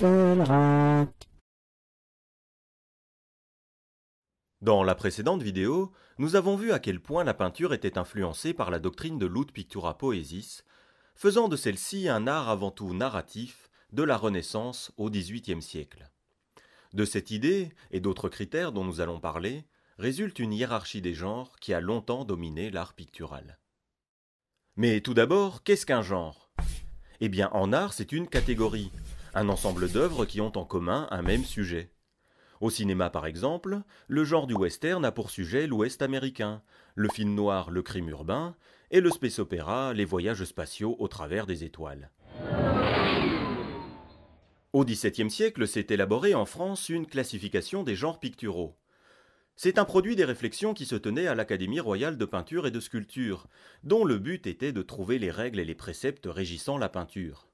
Dans la précédente vidéo, nous avons vu à quel point la peinture était influencée par la doctrine de l'ut pictura poesis, faisant de celle-ci un art avant tout narratif de la Renaissance au XVIIIe siècle. De cette idée et d'autres critères dont nous allons parler résulte une hiérarchie des genres qui a longtemps dominé l'art pictural. Mais tout d'abord, qu'est-ce qu'un genre Eh bien, en art, c'est une catégorie, un ensemble d'œuvres qui ont en commun un même sujet. Au cinéma par exemple, le genre du western a pour sujet l'ouest américain, le film noir le crime urbain, et le space opéra les voyages spatiaux au travers des étoiles. Au XVIIe siècle s'est élaborée en France une classification des genres picturaux. C'est un produit des réflexions qui se tenaient à l'Académie royale de peinture et de sculpture, dont le but était de trouver les règles et les préceptes régissant la peinture.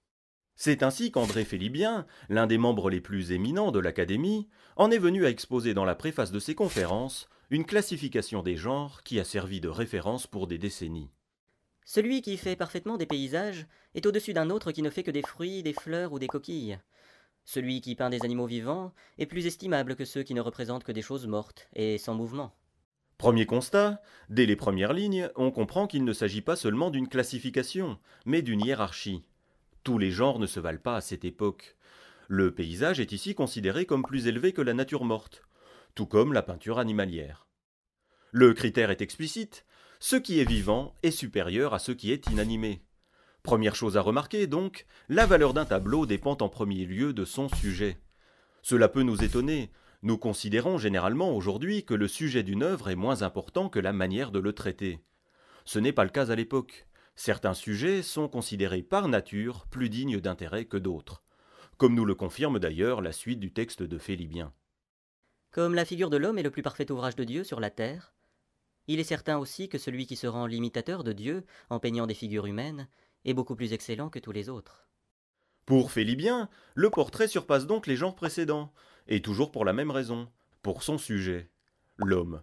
C'est ainsi qu'André Félibien, l'un des membres les plus éminents de l'Académie, en est venu à exposer dans la préface de ses conférences une classification des genres qui a servi de référence pour des décennies. Celui qui fait parfaitement des paysages est au-dessus d'un autre qui ne fait que des fruits, des fleurs ou des coquilles. Celui qui peint des animaux vivants est plus estimable que ceux qui ne représentent que des choses mortes et sans mouvement. Premier constat, dès les premières lignes, on comprend qu'il ne s'agit pas seulement d'une classification, mais d'une hiérarchie. Tous les genres ne se valent pas à cette époque. Le paysage est ici considéré comme plus élevé que la nature morte, tout comme la peinture animalière. Le critère est explicite, ce qui est vivant est supérieur à ce qui est inanimé. Première chose à remarquer donc, la valeur d'un tableau dépend en premier lieu de son sujet. Cela peut nous étonner, nous considérons généralement aujourd'hui que le sujet d'une œuvre est moins important que la manière de le traiter. Ce n'est pas le cas à l'époque. Certains sujets sont considérés par nature plus dignes d'intérêt que d'autres, comme nous le confirme d'ailleurs la suite du texte de Félibien. Comme la figure de l'homme est le plus parfait ouvrage de Dieu sur la terre, il est certain aussi que celui qui se rend l'imitateur de Dieu en peignant des figures humaines est beaucoup plus excellent que tous les autres. Pour Félibien, le portrait surpasse donc les genres précédents, et toujours pour la même raison, pour son sujet, l'homme,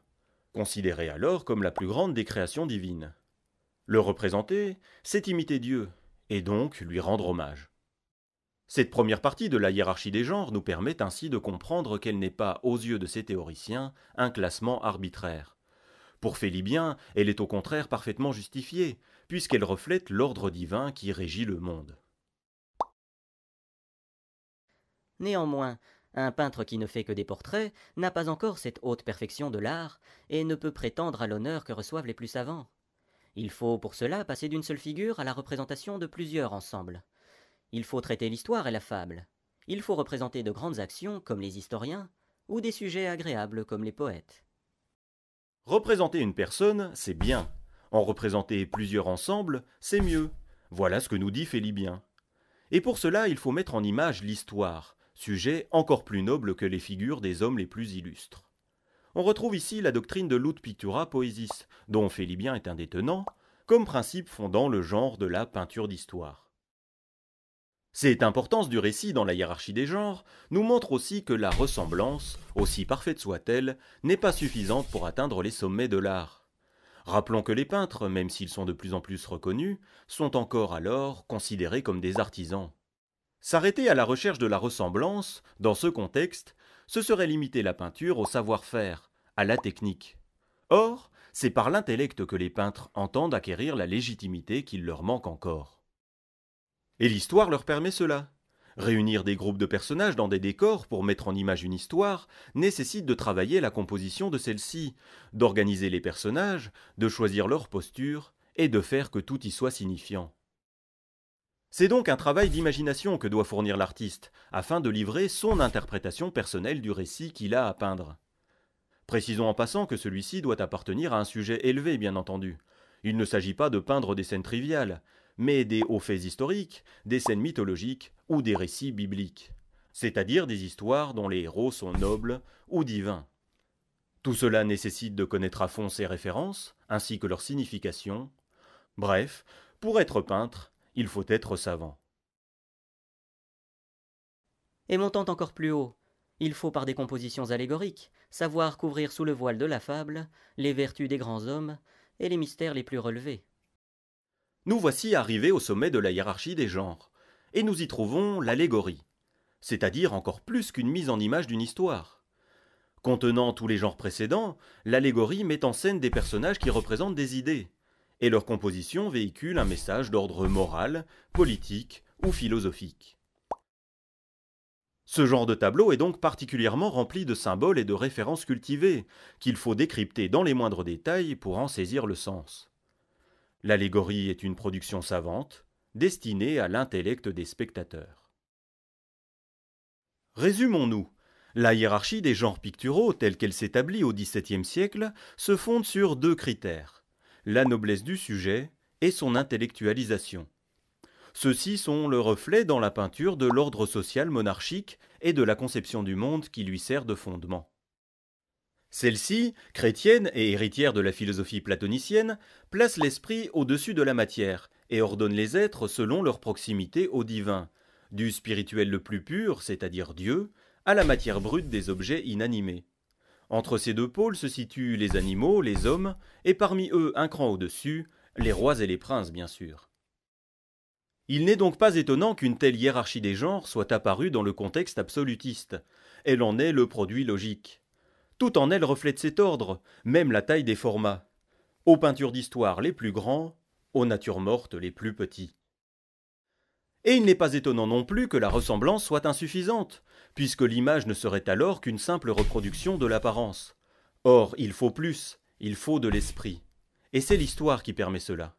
considéré alors comme la plus grande des créations divines. Le représenter, c'est imiter Dieu, et donc lui rendre hommage. Cette première partie de la hiérarchie des genres nous permet ainsi de comprendre qu'elle n'est pas, aux yeux de ces théoriciens, un classement arbitraire. Pour Félibien, elle est au contraire parfaitement justifiée, puisqu'elle reflète l'ordre divin qui régit le monde. Néanmoins, un peintre qui ne fait que des portraits n'a pas encore cette haute perfection de l'art et ne peut prétendre à l'honneur que reçoivent les plus savants. Il faut pour cela passer d'une seule figure à la représentation de plusieurs ensembles. Il faut traiter l'histoire et la fable. Il faut représenter de grandes actions comme les historiens, ou des sujets agréables comme les poètes. Représenter une personne, c'est bien. En représenter plusieurs ensembles, c'est mieux. Voilà ce que nous dit Félibien. Et pour cela, il faut mettre en image l'histoire, sujet encore plus noble que les figures des hommes les plus illustres on retrouve ici la doctrine de l'ut pictura poesis, dont Félibien est un détenant, comme principe fondant le genre de la peinture d'histoire. Cette importance du récit dans la hiérarchie des genres nous montre aussi que la ressemblance, aussi parfaite soit-elle, n'est pas suffisante pour atteindre les sommets de l'art. Rappelons que les peintres, même s'ils sont de plus en plus reconnus, sont encore alors considérés comme des artisans. S'arrêter à la recherche de la ressemblance, dans ce contexte, ce serait limiter la peinture au savoir-faire, à la technique. Or, c'est par l'intellect que les peintres entendent acquérir la légitimité qu'il leur manque encore. Et l'histoire leur permet cela. Réunir des groupes de personnages dans des décors pour mettre en image une histoire nécessite de travailler la composition de celle-ci, d'organiser les personnages, de choisir leur posture et de faire que tout y soit signifiant. C'est donc un travail d'imagination que doit fournir l'artiste, afin de livrer son interprétation personnelle du récit qu'il a à peindre. Précisons en passant que celui-ci doit appartenir à un sujet élevé, bien entendu. Il ne s'agit pas de peindre des scènes triviales, mais des hauts faits historiques, des scènes mythologiques ou des récits bibliques, c'est-à-dire des histoires dont les héros sont nobles ou divins. Tout cela nécessite de connaître à fond ces références, ainsi que leur signification. Bref, pour être peintre, il faut être savant. Et montant encore plus haut, il faut par des compositions allégoriques savoir couvrir sous le voile de la fable les vertus des grands hommes et les mystères les plus relevés. Nous voici arrivés au sommet de la hiérarchie des genres, et nous y trouvons l'allégorie, c'est-à-dire encore plus qu'une mise en image d'une histoire. Contenant tous les genres précédents, l'allégorie met en scène des personnages qui représentent des idées et leur composition véhicule un message d'ordre moral, politique ou philosophique. Ce genre de tableau est donc particulièrement rempli de symboles et de références cultivées, qu'il faut décrypter dans les moindres détails pour en saisir le sens. L'allégorie est une production savante, destinée à l'intellect des spectateurs. Résumons-nous. La hiérarchie des genres picturaux telle qu'elle s'établit au XVIIe siècle se fonde sur deux critères la noblesse du sujet et son intellectualisation. Ceux-ci sont le reflet dans la peinture de l'ordre social monarchique et de la conception du monde qui lui sert de fondement. Celle-ci, chrétienne et héritière de la philosophie platonicienne, place l'esprit au-dessus de la matière et ordonne les êtres selon leur proximité au divin, du spirituel le plus pur, c'est-à-dire Dieu, à la matière brute des objets inanimés. Entre ces deux pôles se situent les animaux, les hommes, et parmi eux, un cran au-dessus, les rois et les princes, bien sûr. Il n'est donc pas étonnant qu'une telle hiérarchie des genres soit apparue dans le contexte absolutiste. Elle en est le produit logique. Tout en elle reflète cet ordre, même la taille des formats. Aux peintures d'histoire les plus grands, aux natures mortes les plus petits. Et il n'est pas étonnant non plus que la ressemblance soit insuffisante, puisque l'image ne serait alors qu'une simple reproduction de l'apparence. Or, il faut plus, il faut de l'esprit. Et c'est l'histoire qui permet cela.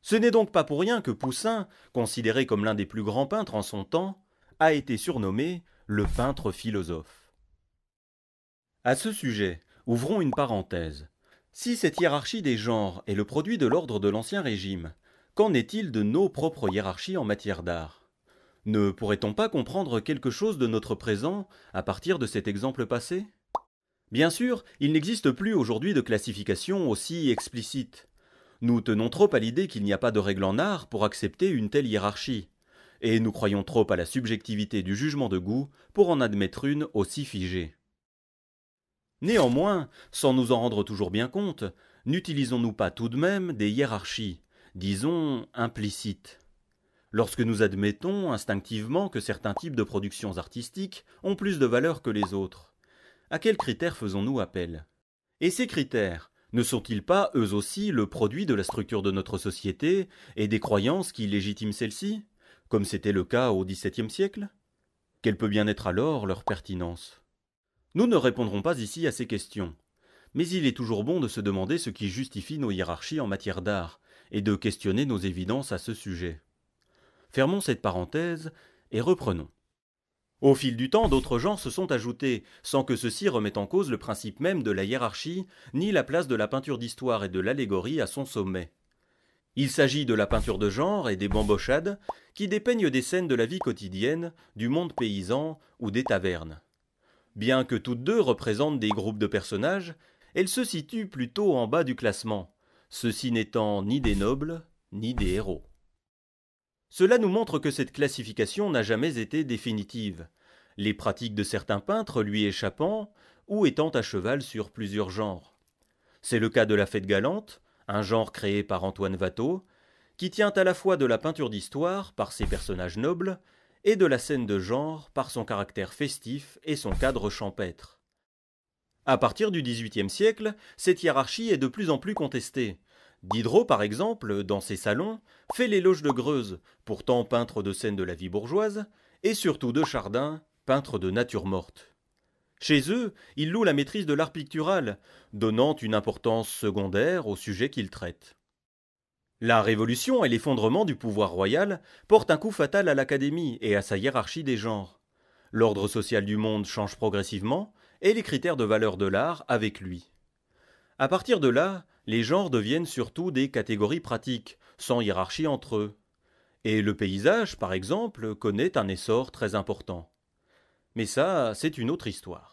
Ce n'est donc pas pour rien que Poussin, considéré comme l'un des plus grands peintres en son temps, a été surnommé le peintre philosophe. À ce sujet, ouvrons une parenthèse. Si cette hiérarchie des genres est le produit de l'ordre de l'Ancien Régime, Qu'en est-il de nos propres hiérarchies en matière d'art Ne pourrait-on pas comprendre quelque chose de notre présent à partir de cet exemple passé Bien sûr, il n'existe plus aujourd'hui de classification aussi explicite. Nous tenons trop à l'idée qu'il n'y a pas de règle en art pour accepter une telle hiérarchie, et nous croyons trop à la subjectivité du jugement de goût pour en admettre une aussi figée. Néanmoins, sans nous en rendre toujours bien compte, n'utilisons-nous pas tout de même des hiérarchies disons, implicite. Lorsque nous admettons instinctivement que certains types de productions artistiques ont plus de valeur que les autres, à quels critères faisons-nous appel Et ces critères ne sont-ils pas eux aussi le produit de la structure de notre société et des croyances qui légitiment celle-ci, comme c'était le cas au XVIIe siècle Quelle peut bien être alors leur pertinence Nous ne répondrons pas ici à ces questions, mais il est toujours bon de se demander ce qui justifie nos hiérarchies en matière d'art, et de questionner nos évidences à ce sujet. Fermons cette parenthèse et reprenons. Au fil du temps, d'autres genres se sont ajoutés, sans que ceci remette en cause le principe même de la hiérarchie, ni la place de la peinture d'histoire et de l'allégorie à son sommet. Il s'agit de la peinture de genre et des bambochades, qui dépeignent des scènes de la vie quotidienne, du monde paysan ou des tavernes. Bien que toutes deux représentent des groupes de personnages, elles se situent plutôt en bas du classement, Ceci n'étant ni des nobles, ni des héros. Cela nous montre que cette classification n'a jamais été définitive, les pratiques de certains peintres lui échappant ou étant à cheval sur plusieurs genres. C'est le cas de la fête galante, un genre créé par Antoine Watteau, qui tient à la fois de la peinture d'histoire par ses personnages nobles et de la scène de genre par son caractère festif et son cadre champêtre. À partir du XVIIIe siècle, cette hiérarchie est de plus en plus contestée. Diderot, par exemple, dans ses salons, fait l'éloge de Greuze, pourtant peintre de scènes de la vie bourgeoise, et surtout de Chardin, peintre de nature morte. Chez eux, il loue la maîtrise de l'art pictural, donnant une importance secondaire au sujet qu'il traitent. La Révolution et l'effondrement du pouvoir royal portent un coup fatal à l'Académie et à sa hiérarchie des genres. L'ordre social du monde change progressivement, et les critères de valeur de l'art avec lui. À partir de là, les genres deviennent surtout des catégories pratiques, sans hiérarchie entre eux. Et le paysage, par exemple, connaît un essor très important. Mais ça, c'est une autre histoire.